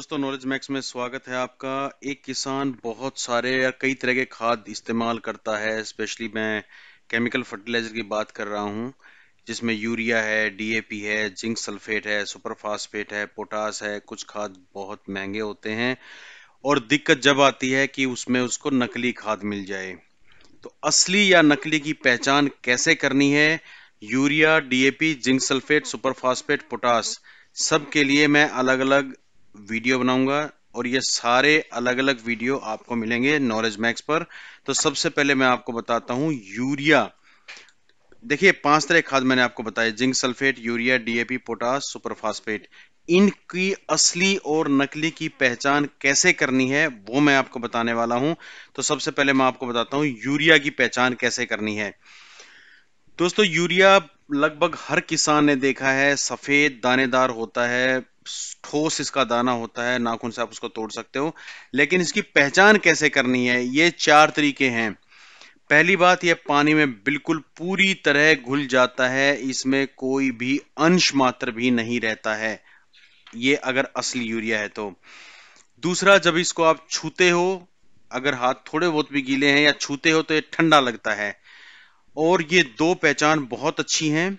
दोस्तों knowledge max में स्वागत है आपका एक किसान बहुत सारे या कई तरह के खाद इस्तेमाल करता है स्पेशली मैं केमिकल फर्टिलाइजर की बात कर रहा हूँ जिसमें यूरिया है डीएपी है जिंक सल्फेट है सुपर फास्फेट है पोटास है कुछ खाद बहुत महंगे होते हैं और दिक्कत जब आती है कि उसमें उसको नकली खाद मिल जाए तो असली या नकली की पहचान कैसे करनी है urea DAP zinc sulphate super potash सब के लिए मैं अलग अलग वीडियो बनाऊंगा और ये सारे अलग अलग वीडियो आपको मिलेंगे नॉलेज मैक्स पर तो सबसे पहले मैं आपको बताता हूँ यूरिया देखिए पांच तरह खाद मैंने आपको बताया zinc sulphate urea DAP potash superphosphate इनकी असली और नकली की पहचान कैसे करनी है वो मैं आपको बताने वाला हूं तो सबसे पहले मैं आपको बताता हूं यूरिया की पहचान कैसे करनी है दोस्तों यूरिया लगभग हर किसान ने देखा है सफेद दानेदार होता है ठोस इसका दाना होता है नाखून से आप उसको तोड़ सकते हो लेकिन इसकी पहचान कैसे करनी है ये चार तरीके हैं पहली बात यह पानी में बिल्कुल पूरी तरह घुल जाता है इसमें कोई भी अंश मात्र भी नहीं रहता है ये अगर असली यूरिया है तो दूसरा जब इसको आप छूते हो अगर हाथ थोड़े बहुत भी गीले हैं या छूते हो तो ये ठंडा लगता है और ये दो पहचान बहुत अच्छी हैं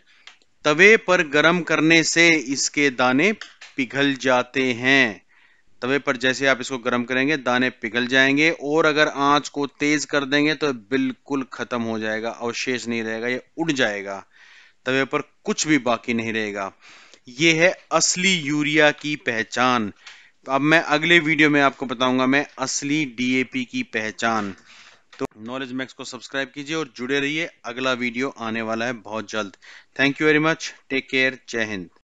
तवे पर गरम करने से इसके दाने पिघल जाते हैं तवे पर जैसे आप इसको गर्म करेंगे दाने पिघल जाएंगे और अगर आंच को तेज कर देंगे तो बिल्कुल खत्म हो जाएगा अवशेष नहीं रहेगा ये उड़ जाएगा तवे पर कुछ भी बाकी नहीं रहेगा ये है असली यूरिया की पहचान अब मैं अगले वीडियो में आपको बताऊंगा मैं असली डीएपी की पहचान तो नॉलेज मैक्स को सब्सक्राइब कीजिए और जुड़े रहिए अगला वीडियो आने वाला है बहुत जल्द thank you very much take care जय हिंद